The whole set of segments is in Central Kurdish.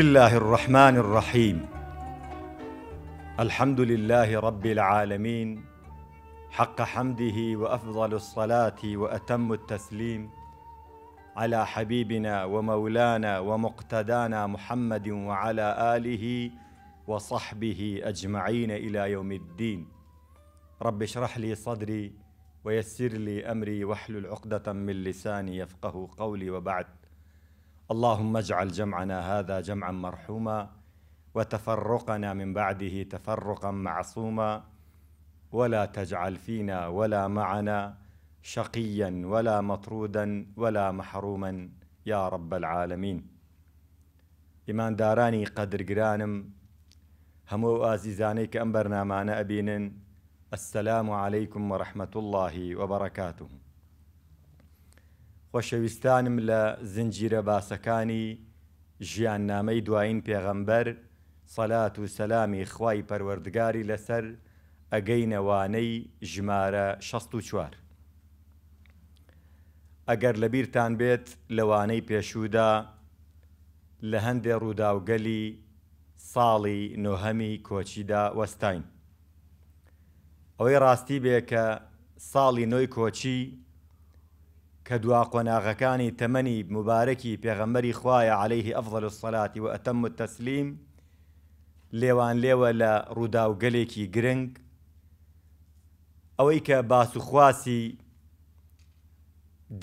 الله الرحمن الرحيم الحمد لله رب العالمين حق حمده وافضل الصلاه واتم التسليم على حبيبنا ومولانا ومقتدانا محمد وعلى اله وصحبه اجمعين الى يوم الدين رب اشرح لي صدري ويسر لي امري واحلل عقده من لساني يفقه قولي وبعد اللهم اجعل جمعنا هذا جمعا مرحوما وتفرقنا من بعده تفرقا معصوما ولا تجعل فينا ولا معنا شقيا ولا مطرودا ولا محروما يا رب العالمين إيمان داراني قدر جرانم همو آزيزاني كأم برنامانا أبينن السلام عليكم ورحمة الله وبركاته خۆشەویستانم لە زنجیرە باسەکانی ژیاننامەی دوایین پێغەمبەر سەلات و سەلامی خوای پەروەردگاری لەسەر ئەگەینەوانەی ژمارە 64. ئەگەر لە بیرتان بێت لەوانەی پێشوودا لە هەندێ ڕووداوگەلی ساڵی نۆهەمی کۆچیدا وەستین. ئەوەی ڕاستی بێ کە ساڵی نۆی کۆچی کە دوا قۆناغەکانی تەمەنی مبارەکی پێغەمەری خوایە عليهەیهی ئەفضل سەلاتی و ئەتەم و تەسلیم لێوان لێوە لە ڕووداوگەلێکی گرنگ ئەوەی کە باسوخواسی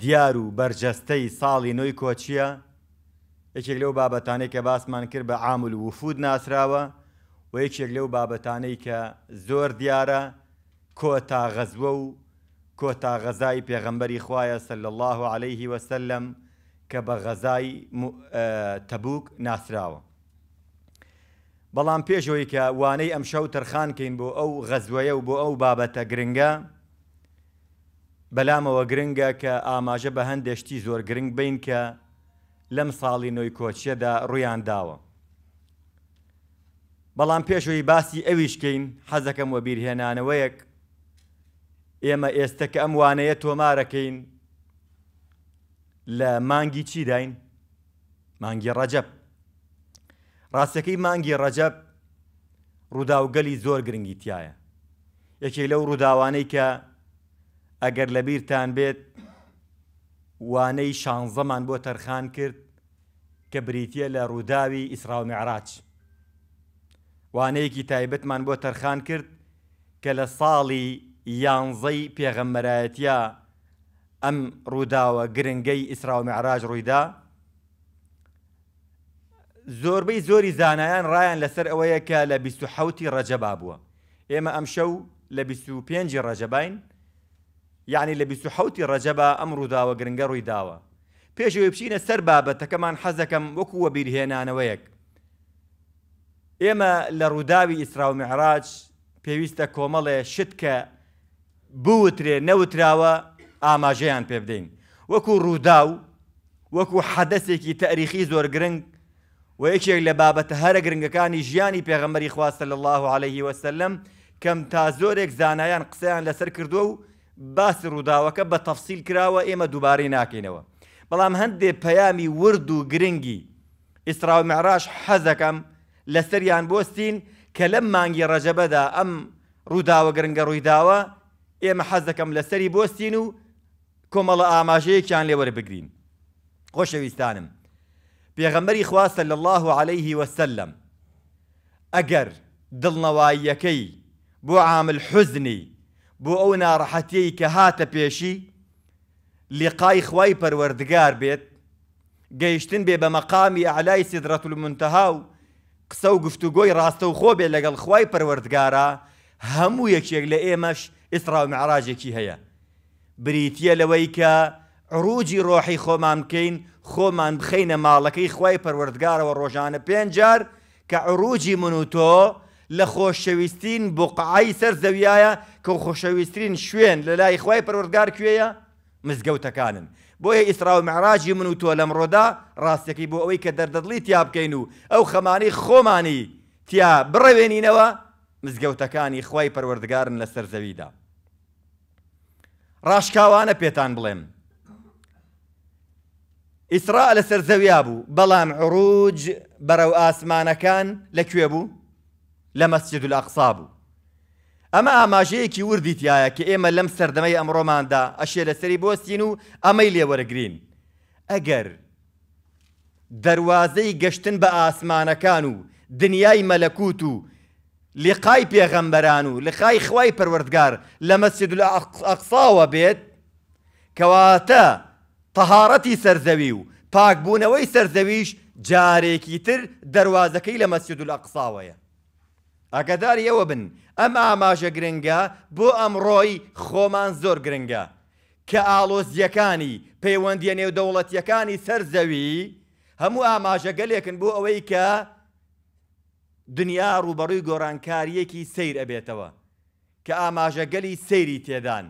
دیار و بەرجەستەی ساڵی نوۆی کۆچیە یەکێک لەو بابەتانەی کە باسمان کرد بە عامل و وفود ناسراوە و یەکێک لەو بابەتانەی کە زۆر دیارە کۆتا غەزوە و کۆتا غەزای پێغەمبەری خوایە سل الله عليه وسلم کە بە غەزای تەبوک ناسراوە. بەڵام پێشەوەی کە وانەی ئەم شەو تەرخانکەین بۆ ئەو غەزوەیە و بۆ ئەو بابەتە گرنگە بەلامەوە گرنگە کە ئاماژە بە هەندێشتی زۆر گرنگ بین کە لەم ساڵی نوۆی کۆچیەدا ڕویان داوە. بەڵام پێشەوەی باسی ئەویشکەین حەزەکەم وە بیرهێنانەوەیەک ئێمە ئێستا کە ئەم وانەیە تۆمارەکەین لە مانگی چی داین مانگی ڕەجەب ڕاستەکەی مانگی ڕەجەب ڕووداوگەلی زۆر گرنگی تایە یەکێک لەو ڕووداوانەی کە ئەگەر لە بیرتان بێت وانەی شانزەمان بۆ تەرخان کرد کە بریتە لە ڕووداوی ئیسراومی عراچ وانەیەکی تایبەتمان بۆ تەرخان کرد کە لە ساڵی یانزەی پێغەممەرایەتە ئەم ڕووداوە گرنگەی ئیسرا و مەعراج ڕوویدا زۆربەی زۆری زانایان ڕایان لەسەر ئەوەیە کە لە 1970 ڕەجەبا بووە ئێمە ئەم شەو لە 25 ڕەجەبین یعنی لە 1970 ڕەجەبا ئەم ڕووداوە گرنگە ڕووی داوە پێشەوەی بچینە سەر بابەتەکەمان حەزەکەم وەکووە بیرهێنانەوەیەک ئێمە لە ڕووداوی ئیسرا و مەعراج پێویستە کۆمەڵێ شت کە بوترێ نەوتراوە ئاماژەیان پێ بدەین وەکو ڕوودا و وەکو حەدەسێکی تاریخی زۆر گرنگ و یەکێک لە بابەتە هەرە گرنگەکانی ژیانی پێغەمەری خواستە لە الله عليه وسلم کەم تا زۆرێک زانایان قسەیان لەسەر کردووە و باسی ڕووداوەکە بە تەفسیل کراوە ئێمە دووبارەی ناکەینەوە بەڵام هەندێک پەیامی ورد و گرنگی ئیسرا و معراش حەزەکەم لەسەریان بۆستین کە لەم مانگی ڕەجەبەدا ئەم ڕووداوە گرنگە ڕوویداوە ئێمە حەز دەکەم لە سەری بستین و کۆمەڵە ئاماژەیەکیان لێوەرە بگرین خۆشەویستانم پێغەمبەری خواستە لە الله عليه وسلم ئەگەر دڵنەواییەکەی بۆ عامل حزنی بۆ ئەو ناڕەحەتەی کە هاتە پێشی لقای خوای پەروەردگار بێت گەیشتن بێ بە مەقامی ئەعلای سدرەت المنتەها و قسە و گفتوگۆی ڕاستە و خۆ بێ لەگەڵ خوای پەروەردگارە هەموو یەکێک لە ئێمەش ئیسرا و معراجێکی هەیە بریتە لەوەی کە ڕووجی ڕۆحی خۆمان بکەین خۆمان بخینە ماڵەکەی خی پەروەردگارەوە ڕۆژانە پێنجار کە عروجی من و تۆ لە خۆشەویستین بۆقعایی سەر زەویایە کە خۆشەویستترین شوێن لە لای خی پەروەردگار کوێیە مزگەوتەکانن بۆیە ئیسرا و معراجی من و تۆ لەم ڕۆدا ڕاستەکەی بۆ ئەوەی کە دەردەدڵی تیا بکەین و ئەو خەمانی خۆمانی تیا بڕەوێنینەوە مزگەوتەکانی خی پەروەردگارن لە سەر زەویدا ڕاشکاوانە پێتان بڵێم. ئیسرا لە سەر زەویا بوو بەڵام عروج بەرەو ئاسمانەکان لەکوێ بوو لە مەسجد و لەقسا بوو. ئەمە ئاماژەیەکی وردیتیایە کە ئێمە لەم سەردەمەی ئەمڕۆماندا ئەشێ لە سەری بۆستین و ئەمەی لێوەرەگرین. ئەگەر دەواازەی گەشتن بە ئاسمانەکان و دنیای مەلەکوت و لقای پێغەمبەران و لەخای خوای پەروەردگار لە مەسجد لە ئەقساوە بێت کەواتە تەهارەتی سەرزەوی و پاکبوونەوەی سەرزەویش جارێکی تر دەواازەکەی لە مەسجد لە ئەقساوەیە ئەگەداری ئەوە بن ئەم ئاماژە گرنگە بۆ ئەمڕۆی خۆمان زۆر گرنگە کە ئالۆزیەکانی پەیوەندیە نێودەوڵەتیەکانی سەرزەوی هەموو ئاماژە گەلێکن بۆ ئەوەی کە دنیا ڕوبەڕووی گۆڕانکاریەکی سیر ئەبێتەوە کە ئاماژەگەلی سەیری تێدان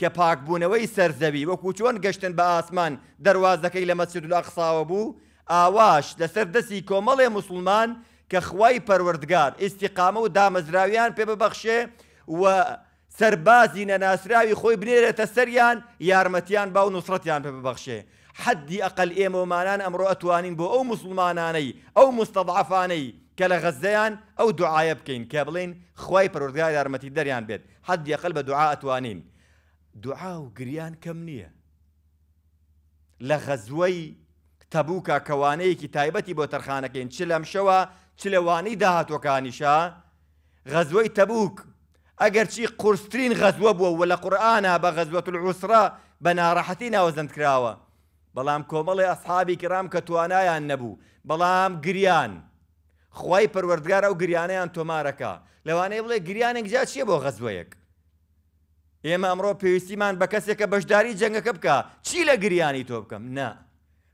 کە پاکبوونەوەی سەرزەوی وەکو چۆن گەشتن بە ئاسمان دەواازەکەی لە مەسجد لەقساوە بوو ئاواش لەسەر دەستی کۆمەڵێ مسلمان کە خوای پەروەردگار ئیسیقامە و دامەزراویان پێ ببەخشێ و سەربازی نەناسراوی خۆی بنێرێتە سەریان یارمەتیان با و نوسرەتیان پێ ببەخشێ حدی ئەقل ئێمەمانان ئەمڕۆ ئەتوانین بۆ ئەو مسلمانانەی ئەو مستەضعفانەی کە لە غەزدەیان ئەو دوعاە بکەین کە بڵین خی پەرۆرگای یارمەتی دەریان بێت حد یەقل بە دوعا ئەتوانین دوعا و گریان کەم نییە لە غەزوەی تەبووکە کەوانەیەکی تایبەتی بۆ تەرخانەکەین چ لەم شەوە چ لەوانەی داهاتۆکانیشە غەزوەی تەبوک ئەگەرچی قورسترین غەزوە بووە و لە قورآە بە غەزوەت العوسرا بە ناڕەحەتی ناوەزەند کراوە بەڵام کۆمەڵی ئەسحابی کرام کە توانایان نەبوو بەڵام گریان خی پەروەردگار ئەو گریانەیان تۆمارەکە لەوانەیە بڵێ گریانێک جا چیە بۆ غەزوەیەک ئێمە ئەمڕۆ پێویستیمان بە کەسێکە بەشداری جەنگەکە بکە چی لە گریانی تۆ بکەم نه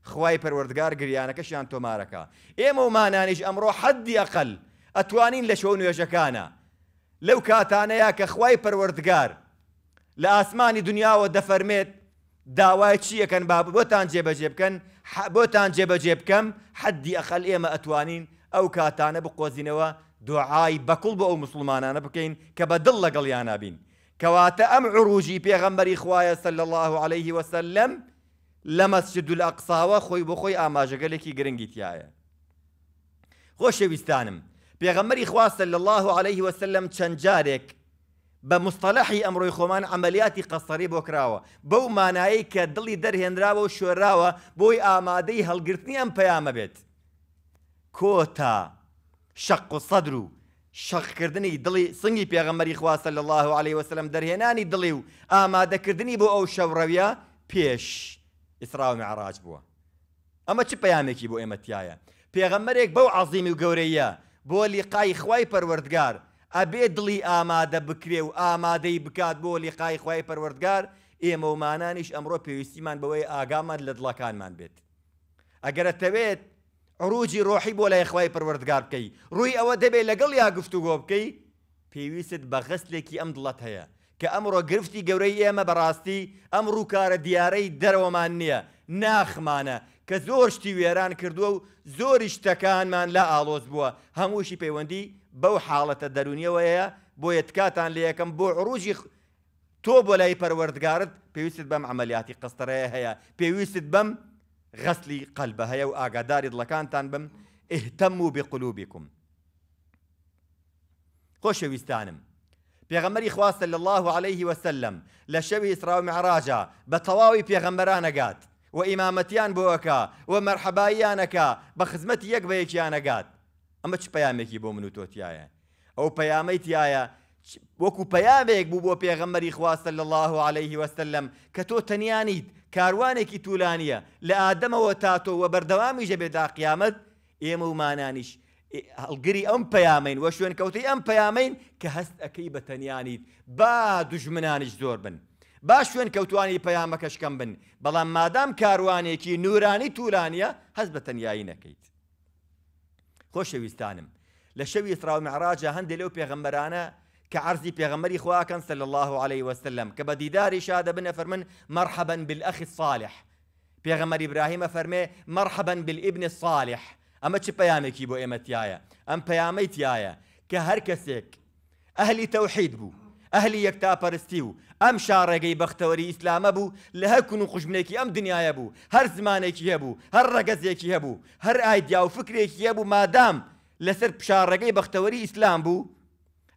خی پەروەردگار گریانەکەشیان تۆمارەکە ئێمە ومانانیش ئەمڕۆ حەدی ئەقل ئەتوانین لە شەو نوێژەکانە لەو کاتانەیە کە خی پەروەردگار لە ئاسمانی دنیاوە دەفەرمێت داوای چیەکەن با بۆتان جێبەجێ بکەن بۆتان جێبەجێ بکەم حەدی ئەخەل ئێمە ئەتوانین ئەو کاتانە بقۆزینەوە دوعای بەکڵ بە ئەو مسلمانانە بکەین کە بە دڵ لەگەڵ یانابین کەواتە ئەم عروژی پێغەمبەری خوایە سەل الله عليه وسلم لە مەسجد الأقساوە خۆی بۆ خۆی ئاماژەگەلێکی گرنگی تایە خۆشەویستانم پێغەمەری خواستە لە الله عليه وسلم چەند جارێک بە مستەلحی ئەمڕۆی خۆمان ئەمەلیاتی قەسەری بۆ کراوە بەو مانایی کە دڵی دەرهێنراوە و شوێراوە بۆی ئامادەی هەڵگرتنی ئەم پەیامە بێت کۆتا شەق و سەدر و شەقکردنی دڵی سنگی پێغەمەری خواسە لە الله عليه وسلم دەرهێنانی دڵی و ئامادەکردنی بۆ ئەو شەوڕەویە پێش ئیسراوی عراج بووە ئەمە چ پەیامێکی بۆ ئێمەتیایە پێغەمەرێک بەو عظیمی و گەورەیە بۆ لیقای خوای پەروەردگار ئەبێ دڵی ئامادە بکرێ و ئامادەی بکات بۆ لیقای خوای پەروەردگار ئێمە ومانانیش ئەمڕۆ پێویستیمان بەوەی ئاگامان لە دڵەکانمان بێت ئەگەرەتەوێت عروجی ڕۆحی بۆ لای خخوای پروەردگار بکەی ڕووی ئەوە دەبێت لەگەڵ یا گفتوگۆ بکەی پێویست بە خستێکی ئەم دڵەت هەیە کە ئەمڕۆ گرفتی گەورەی ئێمە بەڕاستی ئەم ڕووکارە دیارەی دەرەوەمان نییە ناخمانە کە زۆر شتی وێران کردووە و زۆری شتەکانمان لا ئالۆز بووە هەمووشی پەیوەندی بەو حاڵەتە دەرونیەوەەیە بۆ یەتکاتان لە یەکەم بۆ عروجی تۆ بۆ لای پەروەردگارت پێویست بەم ئەمەلیاتی قستەرەیە هەیە پێویست بەم غسلی قەلبە هەیە و ئاگاداری دڵەکانتان بم ئهتەم و بقلوبیکم خۆشەویستانم پێغەمەری خواستە لە الله عليه وسلم لە شەوی ئیسرا و معراجا بە تەواوی پێغەمبەرانەگات و ئیمامەتیان بۆەکە و مەرحەباییانەکە بە خزمەتی یەک بە یەکیانەگات ئەمە چ پەیامێکی بۆ من و تۆتیایە ئەو پەیامەی تایە وەکو پەیامێک بوو بۆ پێغەمەری خواستە لە الله عليه وسلم کە تۆ تەنیانیت کاروانێکی توولانیە لە ئادەمەوە تاتۆوە بەردەوامی ژەبێدا قیامەت ئێمە ومانانیش هەڵگری ئەم پەیامین وە شوێن کەوتی ئەم پەیامین کە هەست ئەەکەی بە تەنیانیت با دوژمنانیش زۆر بن. با شوێن کەوتوانی پەیامەکەشکەم بن بەڵام مادام کاروانێکی نورانی توولانیە هەست بە تەنیایی نەکەیت. خۆشەویستانم لە شەوی سراومەعراجە هەندێک لەو پێغەمبەرانە كعرزي عرضی پێغەمەری صلى الله عليه وسلم كبدي داري دیداری بن فرمن مرحبا بالأخ الصالح بيغمر إبراهيم فەرمێ مرحبا بالابن الصالح أما چ پەیامێکی بۆ ئێمەتیایە ئەم پەیامەی تایە کە هەر کەسێک ئەهلی أم بوو ئەهلی یەکتاپەرستی و ئەم شارڕێگەی بەختەوەری ئیسلامە بوو لە هەکون و خوژمنێکی ئەم دنیاە بوو هەر زمانێکی هەبوو هەر ڕەگەزێکی هەبوو هەر ئایدیا و مادام لسر پشارڕێگەی بختوري إسلام بو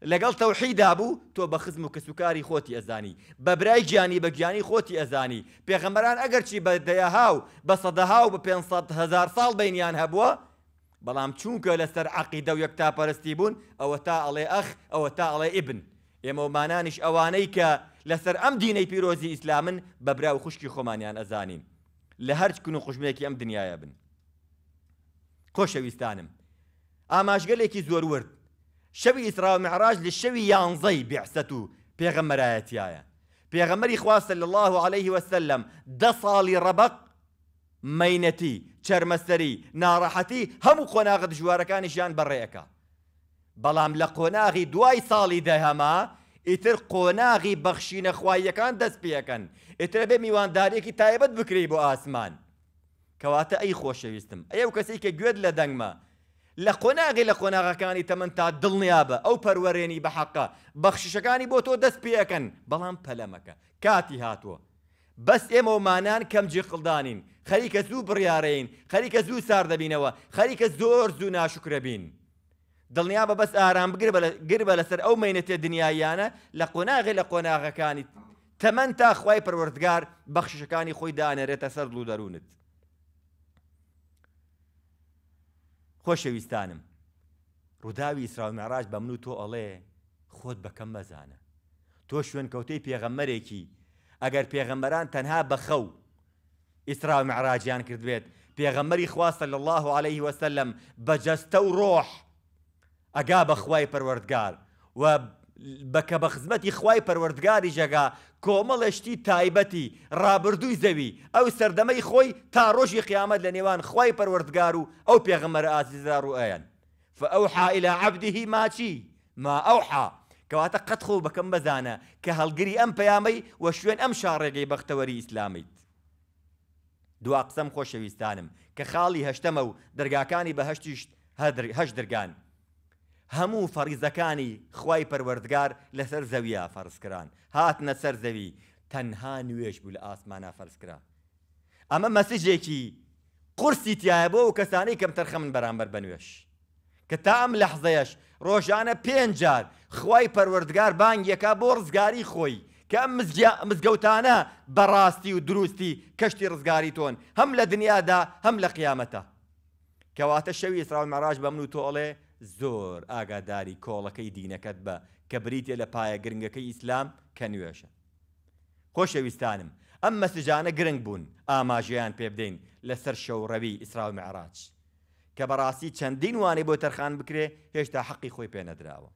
لەگەڵ تەوحیدا بوو تۆ بە خزم و کەسوکاری خۆتی ئەزانی بە برای گیانی بە گیانی خۆتی ئەزانی پێغەمەران ئەگەرچی بە دەیاهاو بە سەدەهاو بە 500هزار ساڵ بینیان هەبووە بەڵام چونکە لەسەر عقیدە و یەکتاپەرستی بوون ئەوە تا ئەڵێ ئەخ ئەوە تا ئەڵێ ئیبن ئێمەمانانیش ئەوانەی کە لەسەر ئەم دینەی پیرۆزی ئیسلامن بە برا و خوشکی خۆمانیان ئەزانین لە هەرچ کون و خوشمێکی ئەم دنیاە بن خۆشەویستانم ئاماژگەلێکی زۆر ورد شەوی ئیسرا مەعراج لە شەوی یانزەی بێحسەت و پێغەمەرایەتیایە پێغەمەری خواستە لە الله عليه وسلم دە ساڵی ڕەبق مینەتی چەرمەسەری ناڕەحەتی هەموو قۆناغە دژوارەکانیشیان بەڕێەکە بەڵام لە قۆناغی دوای ساڵی دەهەما ئیتر قۆناغی بەخشینە خوایەکان دەست پێەکەن ئیتر بێ میواندارێکی تایبەت بکری بۆ ئاسمان کەواتە ئەی خۆشەویستم ئەو کەسی کە گوێت لە دەنگمە لە قۆناغی لە قۆناغەکانی تەمەند تا دڵنیابە ئەو پەروەرێنی بە حەقا بەخشیشەکانی بۆ تۆ دەست پێەکەن بەڵام پەلەمەکە کاتی هاتووە بەس ئێمەمانان کەم جیقلدانین خەریکە زوو بڕیارەین خەریکە زوو سار دەبینەوە خەریکە زۆر زوو ناشکرە بین. دڵنیا بە بەس ئارام گربە لەسەر ئەو مینەتێ دنیایانە لە قۆناغی لە قۆناغەکانی تەمەند تا خی پروەردگار بەخشەکانی خۆی دانەرێتە سەر لو دەروونت. خۆشەویستانم ڕووداوی ئیسراومێرااج بە من و تۆ ئەڵێ خۆت بەکەم بەزانە تۆ شوێنکەوتەی پێغەممەرێکی ئەگەر پێغەمبەران تەنها بەخەو ئیسرا مەعراجیان کردوێت پێغەمەری خواستە لە الله عليه وسلم بەجەستە و ڕۆح ئەگا بەخوای پەروەردگار و بەکە بە خزمەتی خی پەروەردگاری جەگا کۆمەڵشتی تایبەتی ڕابردووی زەوی ئەو سەردەمەی خۆی تا ڕۆژی قیامەت لە نێوان خی پەروەردگار و ئەو پێغمەرە ئازیزرا ڕوئیان فەوحا إلى عبده ما چی ما ئەوحا کەواتە قەتخۆ بکەم بزانە کە هەڵگری ئەم پەیامەی وە شوێن ئەم شارڕێگەی بەختەوەری ئیسلامیت دوا قسەم خۆشەویستانم کە خاڵی هەشتەمە و دەرگاکانی بەهشتیش هەش درگان هەموو فەریزەکانی خی پەروەردگار لەسەر زەویە فەرزکران هاتنە سەر زەوی تەنها نوێش بوو لە ئاسمانە فەرزکرا ئەمە مەسیجێکی قرسی تایە بۆ و کەسانی کەم تەرخەمن بەرامبەر بنوێش کە تا ئەم لەحزەیەش ڕۆژانە پێنجار خی پەروەردگار بانگیەکە بۆ ڕزگاری خۆی کە مزگەوتانە بەڕاستی و دروستی کەشتی ڕزگاری تۆن هەم لە دنیادا هەم لە قیامەتە کەواتە شەوی سراوی مەراژ بە من و تۆڵێ زۆر ئاگاداری کۆڵەکەی دینەکەت بە کە بریتە لە پایە گرنگەکەی ئیسلام کە نوێشە. خۆشەویستانم ئەم مەسجانە گرنگ بوون ئاماژیان پێبدەین لەسەر شەوڕەوی ئیسراوی عراج کە بەڕاستی چەندین وانەی بۆ تەرخان بکرێ هێشتا حەقی خۆی پێنەدراوە.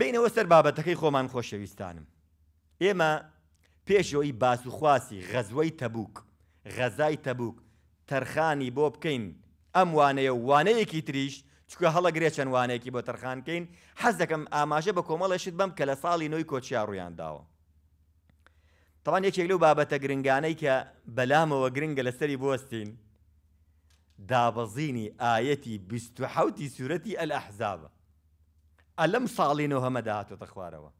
بینەوە سەر بابەتەکەی خۆمان خۆشەویستانم. ئێمە پێشەوەی باسوخواسی غەزوەی تەبووک غەزای تەبووک تەرخانی بۆ بکەین ئەم وانەیە وانەیەکی تریش چکە هەڵەگرێ چەند وانەیەکی بۆ تەرخانکەین حەز دەکەم ئاماژە بە کۆمەڵەشت بەم کە لە ساڵی نوۆی کۆچیا ڕوویان داوە. تەوان یەکێک لەو بابەتە گرنگانەی کە بەلامەوە گرنگە لەسەری بستین دابەزینی ئاەتی حوتی سوورەتی ئەل ئەحزابە ئە لەم ساڵینەوە هەمە داهاتۆتە خوارەوە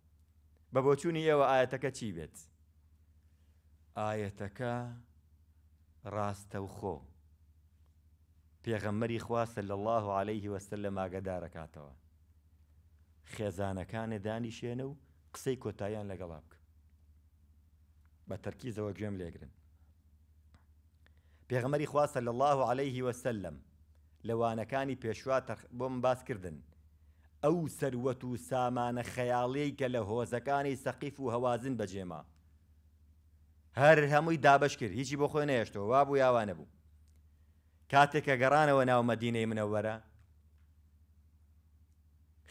بە بۆچوونی ئێوە ئاەتەکە چی بێت؟ ئاەتەکە ڕاستە و خۆ پێغەممەری خواستە لە الله و عليهەیهی وەستەر لە ماگەدارەکاتەوە خێزانەکانە دانیشێنە و قسەی کۆتاییان لەگەڵا بکە بە تەرکیزەوە گوێم لێگرن پێغەمەری خواستە لە الله و عليهەیهی وەسلم لەوانەکانی پێشوا بۆم باسکردن ئەو سەروەت و سامانە خەیاڵەی کە لە هۆزەکانی سەقیف و هەوازن بەجێما هەر هەمووی دابش کرد هیچی بۆ خۆی نێشتەوە وا بوو یاوانە بوو کاتێکە گەڕانەوە ناو مەدینەی منەوەرە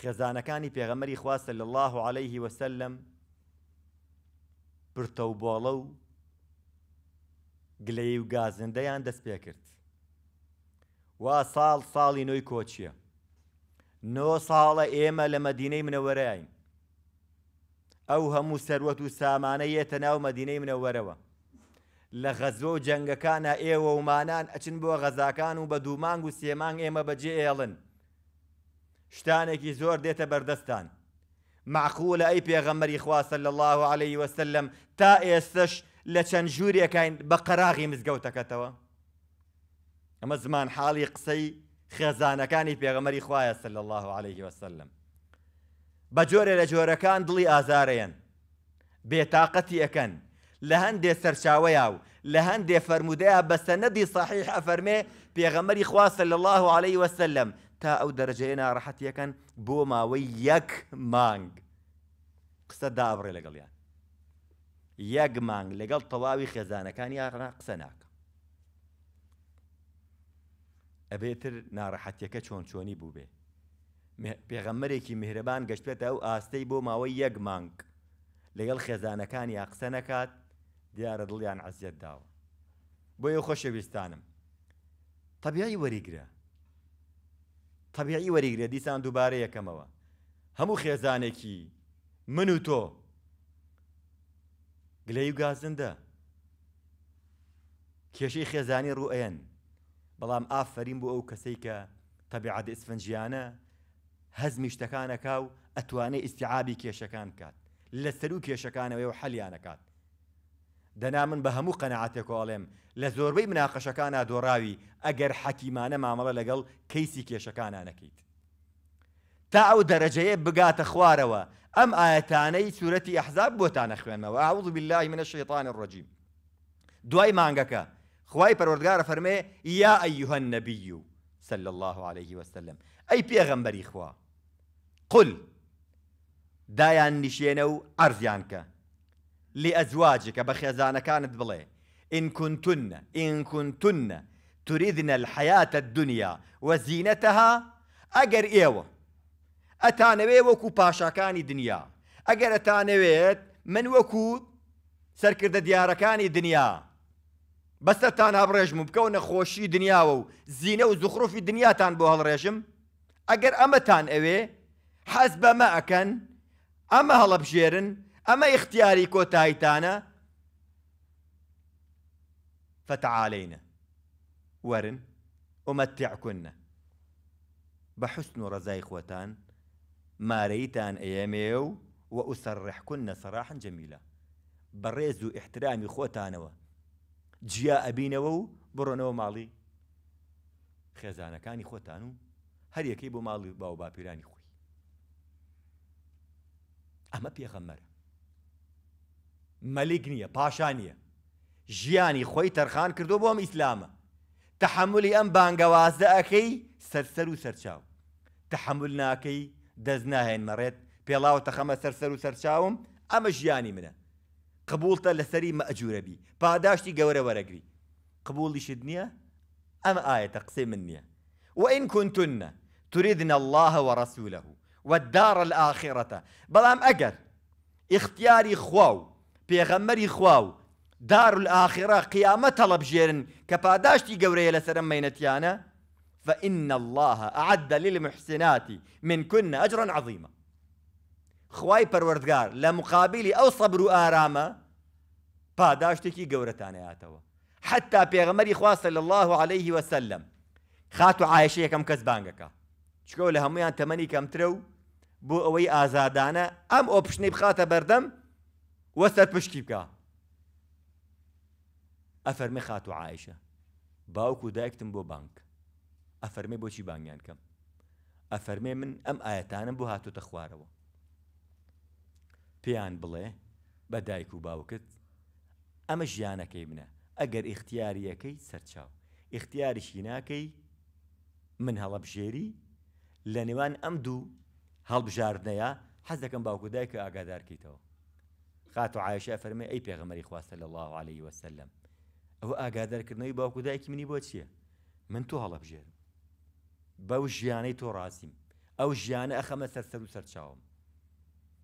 خێزانەکانی پێغەمەری خواستە لە الله و عليهەیهی وەسلم پرتە و بۆڵە و گلەی و گازندەیان دەست پێ کرد وا ساڵ ساڵی نوۆی کۆچیە نۆ ساڵە ئێمە لە مەدینەی منەوەرەین ئەو هەموو سەروەت و سامانە یێتە ناو مەدینەی منەوەرەوە لە غەزۆ جەنگەکانە ئێوە ومانان ئەچن بۆ غەزاکان و بە دوومانگ و سێمانگ ئێمە بەجێ ئێڵن شتانێکی زۆر دێتە بەردەستان معقولە ئەی پێغەمەری خواسە لە الله عليه وسلم تا ئێستش لە چەند ژوورەکەین بە قەراغی مزگەوتەکەتەوە ئەمە زمان حاڵی قسەی خێزانەکانی پێغەمەری خوایە سل الله عليه وسلم بە جۆرە لە جۆرەکان دڵی ئازارەیەن بێتاقەتی ئەەکەن لە هەندێ سەرچاوەیە و لە هەندێ فەرمودەیە بەسە نەدی صحیح ئەفەرمێ پێغەمەری خواستە لە الله عليه وسلم تا ئەو دەرەجێنا ڕەحەتیەکەن بۆ ماوەی یەک مانگ قسە دابڕێ لەگەڵیان یەک مانگ لەگەڵ تەواوی خێزانەکان یاڕنا قسە ناکە ئەبێتر ناڕەحەتیەکە چۆن چۆنی بوو بێ پێغەمەرێکی مهرەبان گەشتێتە ئەو ئاستەی بۆ ماوەی یەک مانگ لەگەڵ خێزانەکان یا قسە نەکات دیارە دڵیان عزیەت داوە بۆ یە خۆشەویستانم تەبیایی وەریگرە تەبیعی وەریگرە دیسان دووبارە یەکەمەوە هەموو خێزانێکی من و تۆ گلەی و گازندە کێشەی خێزانی ڕوئێن بەڵام ئافرین بۆ ئەو کەسەی کە تەبیعات ئسفنجیانە هەزمی شتەکانەکە و ئەتوانێت ئیسیعابی کێشەکان بکات لە سەر و کێشەکانەوەی و حەلیانەکات دەنا من بە هەموو قەنەعاتێکۆڵێم لە زۆربەی مناقەشەکانە دۆڕاوی ئەگەر حەکیمانە مامەڵە لەگەڵ کەیسی کێشەکانە نەکەیت. تا ئەو دەرەجەیە بگاتە خوارەوە ئەم ئاەتانەی سوورەتی ئەحزاب بۆتانە خوێنمەوە ئاوز باللهی منە شەیطانە ڕۆجیم. دوای مانگەکە خی پەرۆردگارە فەرمێ یا ئەیهەن نەبی و سل الله عليه وسلم ئەی پێغەمبەری خوا قل دایان نیشێنە و ئەرزیان کە لأزواجك بخيزان كانت بلي إن كنتن إن كنتن تريدن الحياة الدنيا وزينتها أجر إيوه أتانا وكو باشا كان دنيا أجر أتانا بيت من وەکو سەرکردە دیارەکانی دنيا بس أتانا و بكون خوشي دنیاوە و في دنيا تان بو هالرجم أجر أمتان إيوة حسب ما أكن أما هلا بجيرن أما اختياري كوتايتانا فتعالينا ورن أمتعكن بحسن رزاي و ڕزای خوتان مارەیتان ئێمێ و وە ئوسەرڕحکونە سەراحن جەمیلە بەڕێز و جياء خۆتانەوە و برونو مالي خێزانەکانی كاني و هل يكيبو مالي باو بابيراني خوي أما پێغەمەرە مەلیک نییە پاشانیە ژیانی خۆی تەرخان کردو بۆم ئیسلامە تحملی ئەم بانگەوازدە ئەەکەی سەرسەر و سەرچاو تحمل ناکەی دەست ناهێنمەڕێت پێڵاوە تەخەمە سەرسەر و سەرچاوم ئەمە ژیانی منە قبولتە لەسەری مەجوورەبی پاداشتی گەورە وەرەگری قبولیشت نییە ئەمە ئاەتە قسەی من نییە وإن كنتن تريدن الله ورسوله والدار الآخرة بلام أجر اختياري خواو پیغمبری خواو و دار الاخره قیامە تەڵەبژێرن کە پاداشتی گەورەیە لەسەر مینەتیانە فإن الله أعد للمحسنات من كن أجرا عظيما خوای پەروەردگار لە أو صبر آراما و ئارامە پاداشتێکی گەورەتانەیاتەوە حتى پێغەمەری خواستە صلى الله عليه وسلم خاتو عائشة كم كزبانكا. شكو لهم چکۆ تمني كم ترو بو و آزادانا ام اوبشني ئەم بردم وە سەر پشتی بکە ئەفەرمە خات و عیشە باوکو دایکتم بۆ بانک ئەفەرمێ بۆچی بانگیان کەم ئەفەرمێ من ئەم ئاەتانم بۆ هاتوتە خوارەوە پێیان بڵێ بە دایک و باوکت ئەمە ژیانەکەی منە ئەگەر ئیختیاریەکەی سەرچاو ئیختیاریشی ناکەی من هەڵەبژێری لە نێوان ئەم دوو هەڵبژاردنەیە حەز دەکەم باوکو دایکە ئاگادارکەیتەوە خاتو عائشة فرمي أي ئەی پێغەمەری خواستە الله عليه وسلم ئەوە ئاگادارکردنەوەی باوکو دایکی منی مني بوتشي من تو هەڵەبژێرم بەو ژیانەی تۆ ڕاستیم ئەو ژیانە ئەخەمە سەرسەر و سەرچاوم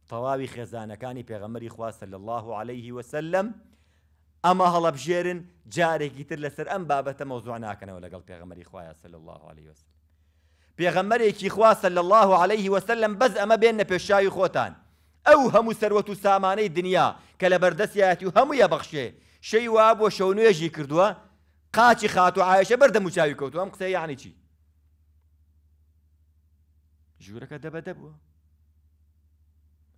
تەواوی خێزانەکانی پێغەمەری خواستە صلى الله عليه وسلم ئەمە هەڵەبژێرن جارێکی تر أم ئەم بابەتە مەوزوع ناکەنەوە لەگەڵ پێغەمەری خوایە صلى الله عليه وسلم پێغەمەرێکی خواستە صلى الله عليه وسلم بەس أما بيننا بيشاي پێشاوی او همو سەروەت و سامانەی دنیا کە لە همو یا بخشه شی واب وا بۆ شەو نوێژی قاچی خات و عایشە بەردەم و چاوی کەوتو ئەم قسە یعنی يعني چی ژوورەکە دەبەدە بووە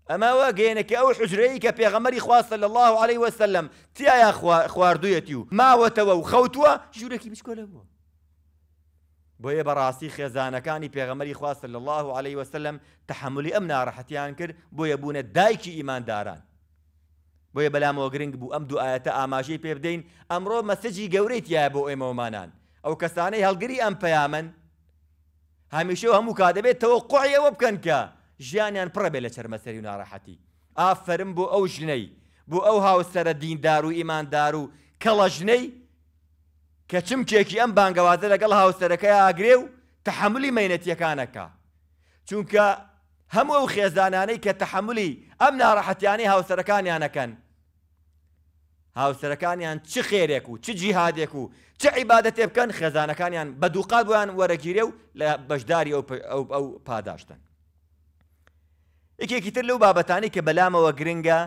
ئەماوە گەێنەکە ئەو حجرەی کە پێغەمەری خواستە الله عليه وسلم تیاە خواردویەتی و ما و خوتوا ژوورێکی مش بووە بۆیە بەڕاستی خێزانەکانی پێغەمەری خواستە لە الله و عليه وسلم تحملی ئەم ناڕەحەتیان کرد بۆیە بوونە دایکی ئیمانداران بۆیە بەلامەوە گرنگ بوو ئەم دوو ئاەتە ئاماژەی پێ بدەین ئەمڕۆ مەسەجی گەورەی تایە بۆ ئێمەمانان ئەو کەسانەی هەڵگری ئەم پەیامەن هەمیشە هەموو کا دەبێت تەوە قوعیەوە بکەن کە ژیانیان پڕەبێت لە چەرمەسەری و ناڕەحەتی ئافرم بۆ ئەو ژنەی بۆ ئەو هاوسەرە دیندار و ئیماندار و کەڵە ژنەی کە چمچێکی ئەم بانگەوازە لەگەڵ هاوسەرەکەی ئاگرێ و تحملی مەینەتیەکانەکە چونکە هەموو ئەو خێزانانەی کە تحملی ئەم ناڕەحەتیانی هاوسەرەکانیانەکەن هاوسەرەکانیان چ خێرێک و چ جیهادێک و چ عیبادەتێ بکەن خێزانەکانیان بە دووقات بۆیان وەرەگیرێ و لە بەشداری ئەو پاداشتن یەکێکی تر لەو بابەتانی کە بەلامەوە گرنگە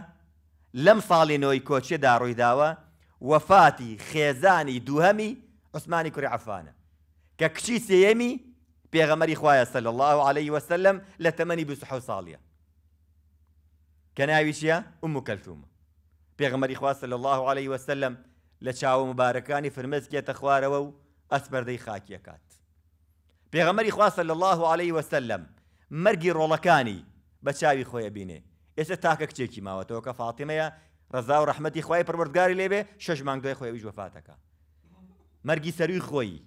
لەم ساڵی نۆی کۆچێدا ڕوویداوە وفاتي خيزاني دوهمي عثماني كري عفانا ككشي سيمي بيغمري خوايا صلى الله عليه وسلم لتمني بسحو صاليا كان أم كلثوم بيغمري خوايا صلى الله عليه وسلم لشاو مباركاني فرمزكي تخواروو أسبر دي خاكي كات بيغمري خوايا صلى الله عليه وسلم مرقي رولكاني بشاوي خويا بيني إيش تاكك تشيكي ما وتوكا فاطمة ڕزا و ڕحمەتی خی پروردگاری لێبێ شش مانگ دوای خۆی وژوەفاتەکە مەرگی سەروی خۆی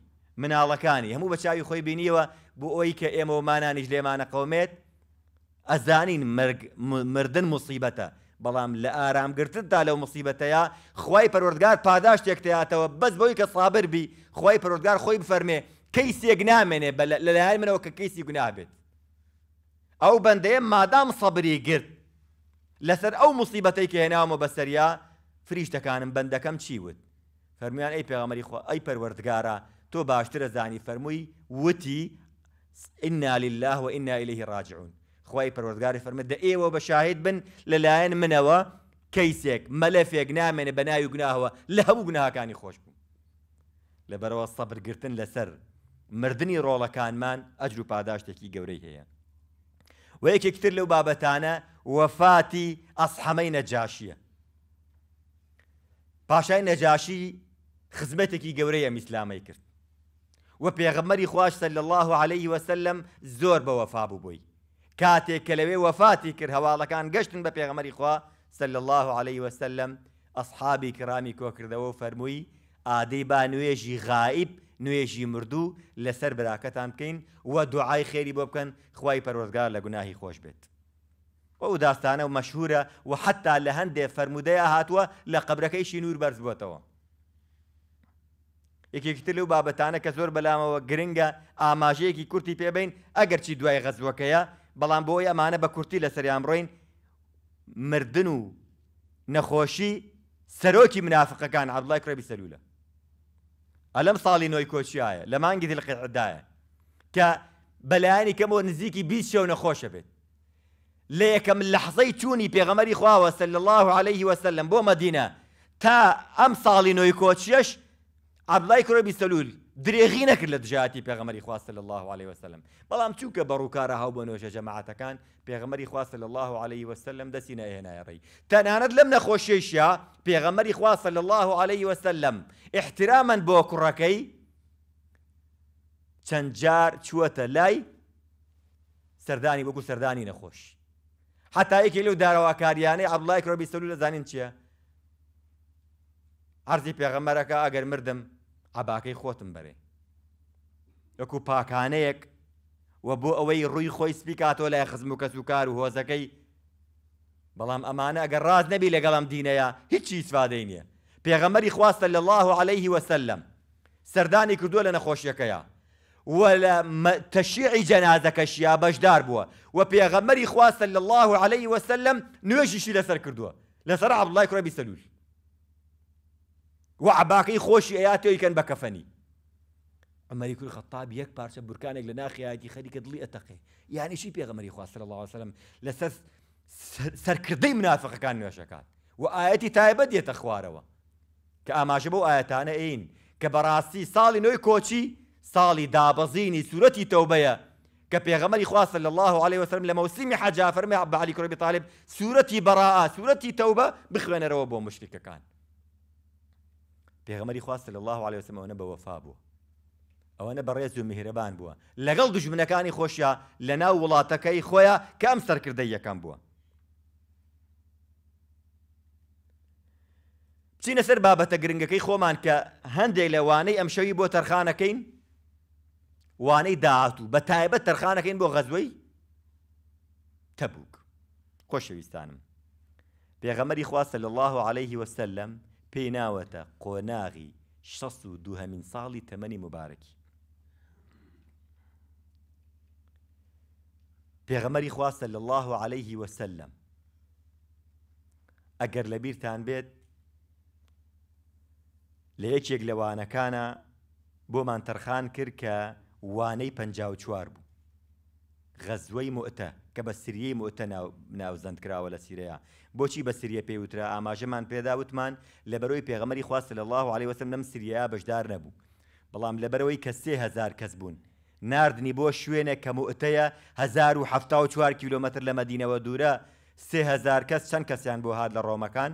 مناڵەکانی هەموو بە چاوی خۆی بینیەوە بۆ ئەوی کە ئێمە ومانانیش لێمانە قومێت ئەزانین مردن مصیبەتە بەڵام لە ئارامگرتندا لەو مصیبەتەیە خی پەروەردگار پاداشتێک تێاتەوە بەس بۆی کە سابر بی خی پەروەردگار خۆی بفەرمێ کەی سێک نامێنێ لەلایەن منەوە کە کەیسی گونابێت ئەو بەندەیە مادام سەبری گرت لەسەر ئەو مصیبەتەی کە هێناومە بەسەریا فریش دەکانم بەندەکەم چیوت فەرمیان ئەی پێغەمەری خۆ ئەی پەروەردگارە تۆ باشترە زانی فەرمووی وتی ئنا لله و ئنا إليه ڕاجعون خی پەروەردگاری فەرمە دە ئێوە بە شاهید بن لەلایەن منەوە کەیسێک مەلەفێک نامێنێ بە ناوی گوناهەوە لە هەموو گوناهەکانی خۆش بوو لەبەرەوە سەبرگرتن لەسەر مردنی ڕۆڵەکانمان ئەجر و پاداشتێکی گەورەی هەیە و یەکێکتر لەو بابەتانە وەفاتی ئەسحەمەی نەجاشیە پاشای نەجاشی خزمەتێکی گەورەیە میسلامی کرد و پێغەمەری خواش صلى الله عليه وسلم زور بوفابو بوي كاتي بووی وفاتي كر هوالا كان قشتن هەواڵەکان گەشتن خوا الله عليه وسلم أصحابي کرامی كوكر و فەرمووی ئادەی بانوێژی غائب نوێژی مردوو لەسەر براکەتان بکەین وە دوعای خێری بۆ بکەن خی پەرۆزگار لە گوناهی خۆش بێت. ئەو داستانە و مەشهورە و حتا لە هەندێ فرەرمودەیە هاتووە لە قبرەکەیشی نور بەرز بووتەوە. یەکێکتر لەو بابەتانە کە زۆر بەلامەوە گرنگە ئاماژەیەکی کورتی پێبین ئەگەرچی دوای غەزوەکەیە بەڵام بۆی ئەمانە بە کورتی لە سەریان بڕۆین مردن و نەخۆشی سەرۆکی منافقەکان عبدڵای کڕێبی سەلوولە ألم صالي نوي كوشياي لما عندي ذي القعداية ك بلاني كم ونزيكي بيش ونخوش بيت لي كم لحظي توني بيغمري خواه صلى الله عليه وسلم بو مدينة تا أم صالي نوي كوشيش عبد الله يكرو بيسلول درێغی نەکرد لە دژاتی پێغەمەری خواستە لە الله عليه وسلم بەڵام چووکە بەڕووکارە هاو بە نوێژە جەماعاتەکان پێغەمەری خواستە لە الله عليه وسلم دەسی نەهێنایڕی تەنانەت لەم نەخۆشیشیا پێغەمەری خواستە لە الله عليه وسلم احترامەن بۆ کوڕەکەی چەند جار چوەتە لای سەردانی وەکو سەردانی نەخۆش حتا یەکی لەو داراواکاریانەی عبدڵای کڕبی سەلو لە زانین چییە؟ عرضی پێغەمەرەکە ئەگەر مردم عباکەی خۆتم بەرێ وەکو پاکانەیەک وە بۆ ئەوەی ڕووی خۆی سپیکاتۆ لای خزم و کەس و کار و هۆزەکەی بەڵام ئەمانە ئەگەر ڕاز نەبی لەگەڵم دینەیە هیچی ئیسفادەی نییە پێغەمەری خواستە لە الله عليه وسلم سەردانی کردووە لە نەخۆشیەکەیە وە تەشیعی جەنازەکەشیا بەشدار بووە و پێغەمەری خواستە لە الله عليه وسلم نوێژیشی لەسەر کردووە لەسەر عبدڵای کوڕبی سەلووش وعباقي إيه خوشي اياتي كان بكفني عمر يكون الخطاب إيه يك بارش بركانك لنا خياتي خليك كدلي اتقي يعني شي بيغمر يخوا صلى الله عليه وسلم لسس سركردي منافق كان يشكات وآيتي تايبة دي تخواروا كأما شبو آياتانا إين كبراسي صالي نوي كوتشي صالي دابزيني سورتي توبه يا كبيغمر يخوا صلى الله عليه وسلم لموسم حجافر مي عبا علي كربي طالب سورتي براءة سورتي توبة بخوانا بو مشكك كان پێغەمەری خواستە لە الله عليه وسمەوەە بە وەفا بوو ئەوەنە بەڕێز و میهرەبان بووە لەگەڵ دژمنەکانی خۆشیە لە ناو وڵاتەکەی خۆیە کام سەرکردە یەکەم بووە بچینە سەر بابەتە گرنگەکەی خۆمان کە هەندێک لەوانەی ئەم شەوی بۆ تەرخانەکەین وانەی داهاتوو بە تایبەت تەرخانەکەین بۆ غەزوەی تەبووک خۆشەویستانم پێغەمەری خواستە لە الله عليه وسلم پێی ناوەتە قۆناغی 16 و دوهمین ساڵی تەمەنی مبارەکی پێغەمەری خواستە لە الله و عليهەیهی وسلم ئەگەر لە بیرتان بێت لە یەکێک لە وانەکانە بۆمان تەرخان کرد کە وانەی پنج چوار بوو غەزوەی مؤتە کە بە سریەی مؤتە ناوزەند کراوە لە سیرەیە بۆچی بە سریە پێوترا ئاماژەمان پێداوتمان لە بەرەوەی پێغەمەری خواست لە الله عليه وسم لەم سریە بەشدار نەبوو بەڵام لە بەرەوەی کە سهزار کەس بوون نردنی بۆ شوێنێک کە مؤتەیە 1940 کیلومتر لە مەدینەوە دوورە سهزار کەس چەند کەسیان بۆ هاات لە ڕۆمەکان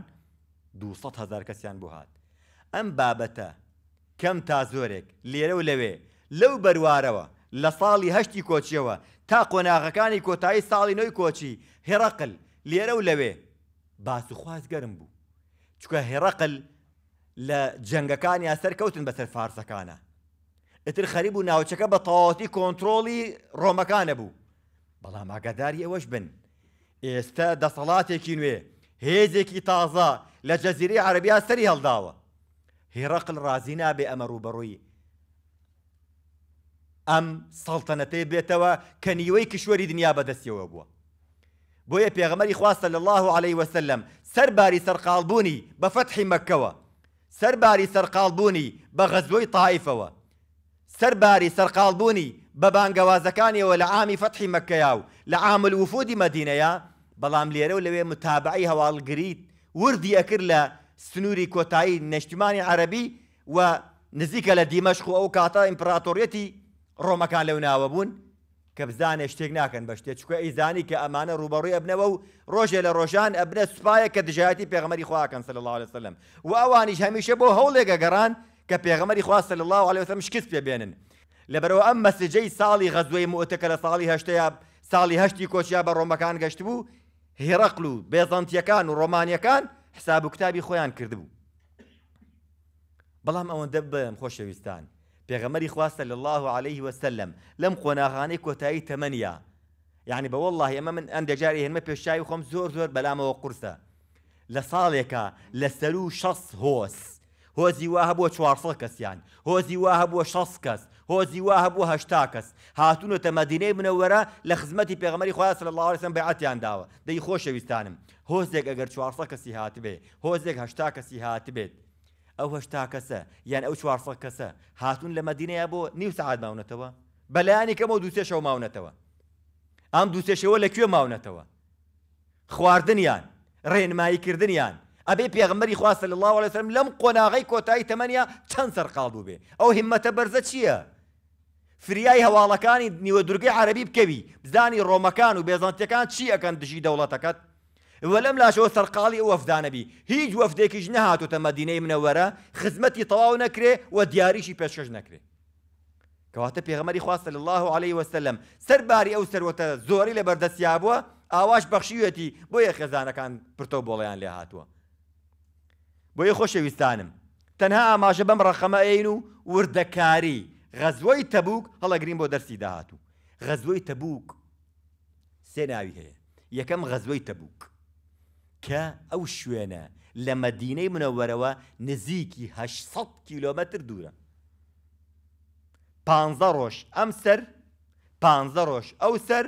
200 هزار کەسیان بۆ هاات ئەم بابەتە کەم تا زۆرێک لێرە و لەوێ لەو بەروارەوە لە ساڵی هەشتی کۆچیەوە تا قۆناغەکانی کۆتایی ساڵی نوۆی کۆچی هێرەقل لێرە و لەوێ باس و خواز گەرم بوو چکە هێرەقل لە جەنگەکانی یاسەر کەوتن بەسەر فارسەکانە ئتر خەریب و ناوچەکە بە تەواتی کۆنتترۆلی ڕۆمەکانە بوو بەڵام ئاگاداری ئەوەش بن ئێستا دەسەڵاتێکی نوێ هێزێکی تازە لە جەزیری عربیا سەری هەڵداوە هێرەقل ڕازی نابێ ئەمە ڕوبەڕووی ئەم سەڵتەنەتەی بێتەوە کە نیوەی کشوەری دنیا بەدەستیەوە بووە. بۆیە پێغەمەری خواستە لە الله عليه وسلم سەرباری سەرقالبوونی بە فەتحی مەکەوە، سەرباری سەرقالبوونی بە غەزبووی تاائیفەوە، سەرباری سەرقالبوونی بە بانگەوازەکانیەوە لە ئامی فەتحی مەکەیا و لە عامل وفودی مدینەیە بەڵام لێرە و لەوێ متابعی هەواڵگریت وردی ئەکرد لە سنووری کۆتایی نشتیمانی عەربی و نزیکە لە دیمەشق و ئەو کاتە ئیمپراتۆریەتی ڕۆمەکان لەو ناوە بوون کە بزانێ شتێک ناکەن بە شتێک چکە ئەیزانی کە ئەمانە ڕوبەڕوی ئەبنەوە و ڕۆژێ لە ڕۆژان ئەبنە سوپایە کە دژایەتی پێغمەری خواکەن سە الله لەسلم و ئەوانیش هەمیشە بۆ هەوڵێکە گەڕان کە پێغمەری خواستە لە الله عليهوسم شکست پێبێنن لەبەرەوە ئەم مەسجەی ساڵی غەزوەی موتەکە لە ساڵی هەشتەیە ساڵی هەشتی کۆچیا بە ڕۆمەکان گەشت بوو هێرەقل و بێزانتیەکان و ڕۆمانیەکان حساب و کتابی خۆیان کردبوو بەڵام ئەوەندە بم خۆشەویستان بيغمري خواستە صلى الله عليه وسلم لم قۆناغانەی غاني كوتاي تمنيا يعني بوالله ئێمە من ئەندێک جاری هێنمە پێشایی خۆم زۆر زور بەلامەوە قورسە لە ساڵێکە لە سەر و شەس هۆس هۆزی وا هەبووە يعني هو زي واهب وشصكس هو زي واهب وهاشتاكس هەبووە هەشتا من هاتونەتە مەدینەی بيغمري لە صلى الله عليه وسلم الله سم بەعەتیان داوە دەی خۆشەویستانم هۆزێک ئەگەر چوارسە کەسی هاتبه هو زيك کەسی هاتبه ئەو هەشتا کەسە یان ئەو چوارسە کەسە هاتون لە مەدینەیە بۆ نیو سعات ماونەتەوە بەلایانی کەمە دووسێشەوە ماونەتەوە ئەم دووسێشەوە لەکوێ ماونەتەوە خواردنیان ڕێنماییکردیان ئەبێ پێغمەری خواستە لە الله لەسرم لەم قۆناغی کۆتایی تەمەنیا چەند سەرقاڵبوو بێ ئەو هیمەتە بەرزە چییە؟ فریای هەواڵەکانی نیوە دورگەی عەربی بکەوی بزانی ڕۆمەکان و بێزانتیەکان چی ئەەکەن دژی دەوڵەتەکەت وە لەم لاشەوە سەرقاڵی وەفدانەبی هیچ وەفدێکیش نەهاتوتە مەدینەی منەوەرە خزمەتی تەواو نەکرێ و دیاریشی پێشکەش نەکرێ کەواتە پێغەمەری خواستە لە الله عليه وسلم سەرباری ئەو سەرەتە زۆری لە بەردەستیا بووە ئاواش بەخشیوەتی بۆ یە خێزانەکان پرتۆ بۆڵیان لێ هاتووە بۆ یە خۆشەویستانم تەنها ئاماژە بەم ڕەخەمە ئەین و وردەکاری غەزوەی تەبووک هەڵەگرین بۆ دەرسی داهاتوو غەزوەی تەبووک سێ ناوی هەیە یەکەم غەزوەی تەبووک کە ئەو شوێنە لە مەدینەی منەوەرەوە نزیکی 800 کیلۆمەتر دوورە. پ ڕۆژ ئەم سەر پ ڕۆژ ئەو سەر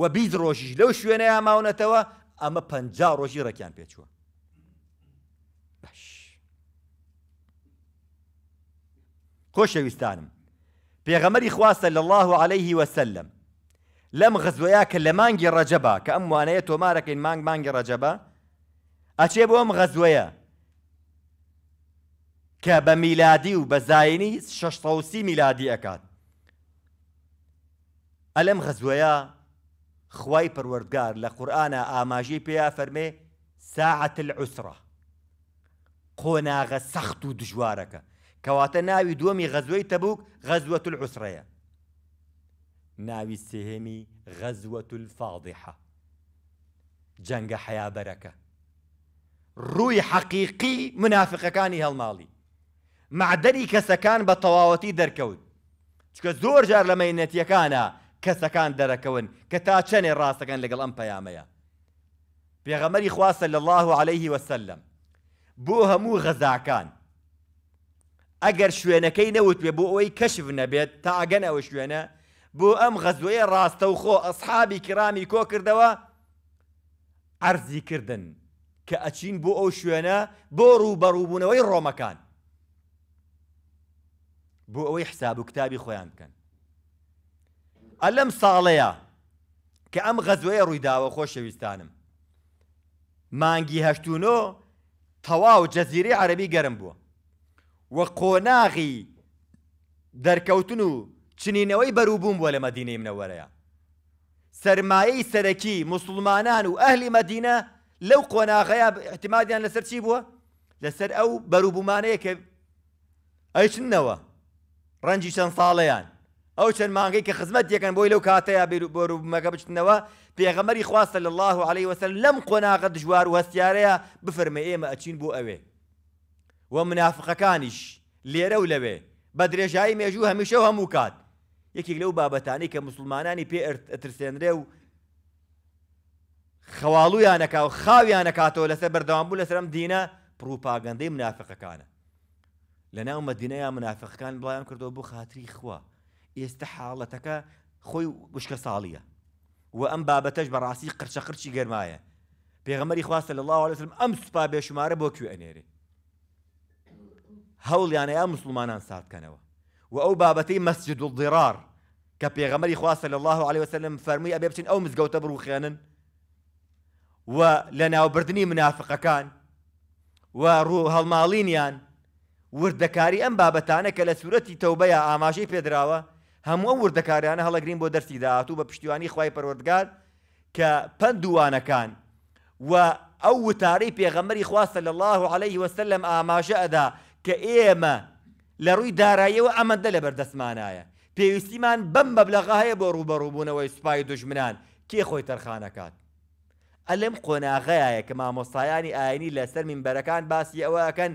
و بیز ڕۆژیش لەو شوێنە هەماونەتەوە ئەمە پ ڕۆژی ڕەکیان پێچووە. باش. خۆشەویستانم پێغەمەری خواستە لە الله عليه وسلم لم غزو کە لە مانجي رجبا كأم ئەم وانەیە تۆمارەکەین مانگ مانگی ڕەجەبە ئەچێ بۆ ئەم غزوەیە کە بە میلادی و بە زایانی ميلادي أكاد ئەکات ئەلم غزوەیە خوای پروەردگار لە قورآە ئاماژی پێیا ساعة العسرة العسرە قۆناغە سەخت و دژوارەکە غزوي تبوك غزوة العسرة ناوي سهمي غزوة الفاضحة جنگ حيا بركة روي حقيقي منافق كان هل مالي مع دري كسكان بطواوتي دركود شكا زور جار لما ينتي كان كسكان دركون كتا شني الراس كان لقل أم يا ميا في غمري صلى الله عليه وسلم بوها مو غزا كان اگر شوينا كي نوت بي بوهي كشفنا بيت او وشوينا بۆ ئەم غەزوەیە ڕاستە و خۆ ئەسحابی کرامی کۆ کردەوە ئەرزی کردن کە ئەچین بۆ ئەو شوێنە بۆ ڕوو بەڕووبوونەوەی ڕۆمەکان بۆ ئەوەی حساب و کتابی خۆیان بکەن ئەلەم ساڵەیە کە ئەم غەزوەیە ڕوویداوە خۆشەویستانم مانگی هەشتونۆ تەواو جەزیری عەربی گەرم بووە وە قۆناغی دەرکەوتن و چنینەوەی بەرووبووم بووە لە مەدینەی منەوەرەیە سرمایەی سەرەکی مسلمانان و ئەهلی مەدینە لەو قۆناغەیە احتیمادیان لەسەر چی بووە لەسەر ئەو بەرووبوومانەیە کە ئەیچنەوە ڕەنجی چەند ساڵەیان ئەو چەند مانگەی کە خزمەت یەکەن بۆی لەو کاتەیە بەرووبوومەکە بچنەوە پێغەمەری خواستە لە الله عليه وسلم لەم قۆناغە دژوار و هەستیارەیە بفەرمە ئێمە ئەچین بۆ ئەوێ و منافقەکانیش لێرە و لەوێ بە درێژایی مێژوو هەمیشە هەموو کات یەکێک لەو بابەتانی کە مسلمانانی پێ ئەترسێنرێ و خەواڵویانەکە و خاویانەکاتەوە لەسەر بەردەوامبوو لەسرم دینە پروپاگەندەی منافقەکانە لە ناو مەدینەیە منافقەکان بڵیان کردەوە بۆ خاتری خوا ئێستا حاڵەتەکە خۆی وشکە ساڵیە و ئەم بابەتەش بەڕاستی قرچە قرچی گەرمایە پێغەمەری خواستە لە الله لەسرم ئەم سوپا بێشمارە بۆ کوێ ئەنێرێ هەوڵیانە یا مسلمانان ساتکەنەوە وأو بابتي مسجد الضرار كبي ضرار کە پێغەمەری خواسە لە الله عليه وسلم فەرمووی ئەبێ بچین ئەو مزگەوتە بڕوخێنن و لە ناوبردننی منافقەکان و ڕوو هەڵماڵینیان وردەکاری ئەم بابەتانە کە لە سوورەتی تەوبەیە ئاماژەی پێدراوە هەموو ئەم وردەکاریانە هەڵەگرین بۆ دەرسی داهاتوو بە پشتیوانی خی پەروەردگار کە كان و أو وتارەی پێغەمەری خواستە لە الله عليه وسلم ئاماژە ئەدا كإيما لە ڕووی داراییەوە ئەمەدە لە بەردەستمانایە پێویستیمان بم بەبلەغ هەیە بۆ ڕوبەڕووبوونەوەی سوپای دژمنان کێ خۆی تەرخانەکات ئەلم قۆناغەیە کە مامۆستایانی ئاینی لەسەر منبەرەکان باسی ئەوەکەن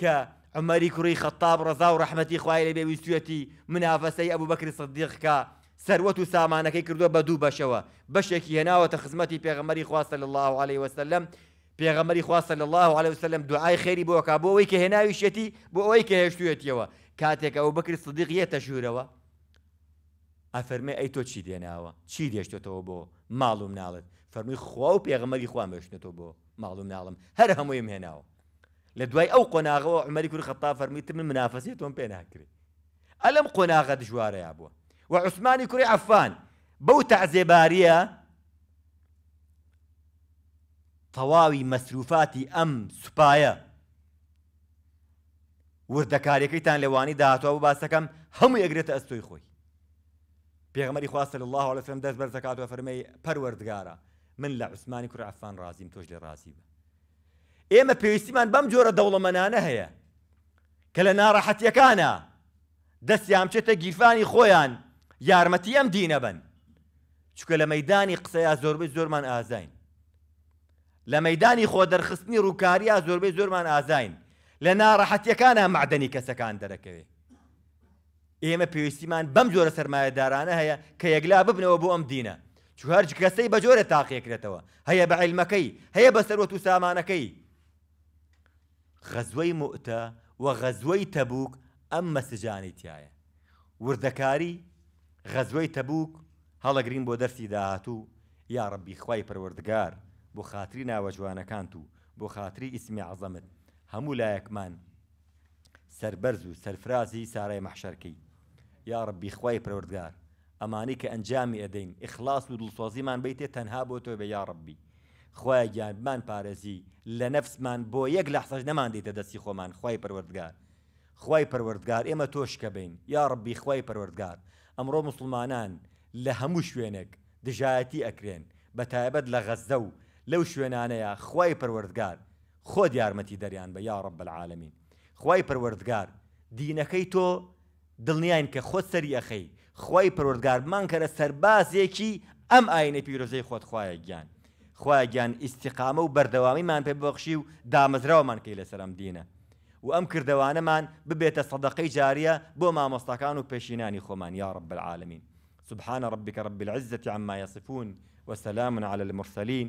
کە ئەمەری کوڕی خەتاب ڕزا و ڕحمەتی خوای لە بێویستویەتی منافەسەی ئەبوو بەکری سەدیقکە سەروەت و سامانەکەی کردووە بە دوو بەشەوە بەشێکی هێناوەتە خزمەتی پێغەمەری خواستە لە الله عليه وسلم پیغمبری خواستە صلی الله عليه وسلم بو خێری بۆکە بۆ ئەوەی کە هێناویشێتی بۆ ئەوەی کە هێشتوێتیەوە کاتێک او بکر صدیق یەتە و افرمه ای تو چی دێناوە چی تو بو معلوم نالد فەرمووی خوا و تو خوا معلوم بۆ ماڵوم ناڵم هەر هەموویم هێناوە او دوای ئەو قۆناغەوە عمەری کوور خەتا فەرمیت من منافەسیێت تۆم پێ ناکرێت ئەلم قۆناغە دژوارەیە بووە و عوسمانی کوری عفان بو تعزیباریه تەواوی مەسروفاتی ئەم سوپایە وردەکاریەکەیتان لێوانی داهاتوە بۆ باسەکەم هەموو ئەگرێتە ئەستۆی خۆی پێغمەری خواستە الله لە فێم دەست بەر زەکاتوە فەرمەی پەروەردگارە من لە عوسمانی کوڕ عفان رازیم تۆش لێ رازی بە ئێمە پێویستیمان بەم جۆرە دەوڵەمەنانە هەیە کە لە ناڕەحەتیەکانە دەستیان بچێتە گیرفانی خۆیان یارمەتی ئەم دینە بن چکە لە مەدانی قسەیا زۆربەی زۆرمان ئازین لە مەدانی خۆ دەرخستنی ڕووکاریا زۆربەی زۆرمان ئازین لە ناڕەحەتیەکانە معدەنی کەسەکان دەرەکەوێ ئێمە پێویستیمان بەم جۆرە سەرمایهدارانە هەیە کە یەکلا ببنەوە بۆ ئەم دینە چو هەرج کەسەی بە جۆرە تاقیەکرێتەوە هەیە بە عیلمەکەی هەیە بەسەرەوە و سامانەکەی غەزوەی مؤتە و غەزوەی تەبوک ئەم مەسجانی تایە وردەکاری غەزوەی تەبوک هەڵەگرین بۆ دەستی داهاتوو یا ڕبی خی پەروەردگار بۆ خاتری ناوە جوانەکانت و بۆ خاتری ئیسمی عزەمت هەموو لایەکمان سربەرز و سەرفرازی سارای مەحشەرکەی یا ڕبی خی پروردگار ئەمانی کە ئەنجامی ئەدەین ئیخلاص و دڵسۆزیمان بیتێ تەنها بۆ تۆ بە یا ڕبی خۆی گیانمان پارێزی لە نەفسمان بە یەک لەحسەش نەماندیتە دەستی خۆمان خی پروردگار خی پروردگار ئێمە تۆشکە بین یا ڕبی خی پروردگار ئەمڕۆ مسلمانان لە هەموو شوێنێک دژایەتی ئەکرێن بە تایبەت لە غەزدە و لەو شوێنانەیە خی پەروەردگار خۆت یارمەتی دەریان بە یاڕب بەعاالمین خی پەروەردگار دینەکەی تۆ دڵنیان کە خۆت سەری ئەخەی خی پەروەردگارمان کەرە سەربازێکی ئەم ئاینە پیرۆزەی خۆت خوایە گیان خوای گیان ئیسیقامە و بەردەوامیمان پێ بەخشی و دامەزراومان کەی لەسەرم دینە و ئەم کردوانەمان ببێتە سەدەقەی جاریە بۆ مامۆستاکان و پێشینانی خۆمان یارب بەعاالمین سبحانە ڕبیکە ڕبی العزة عما يصفون وسلام على المرسلين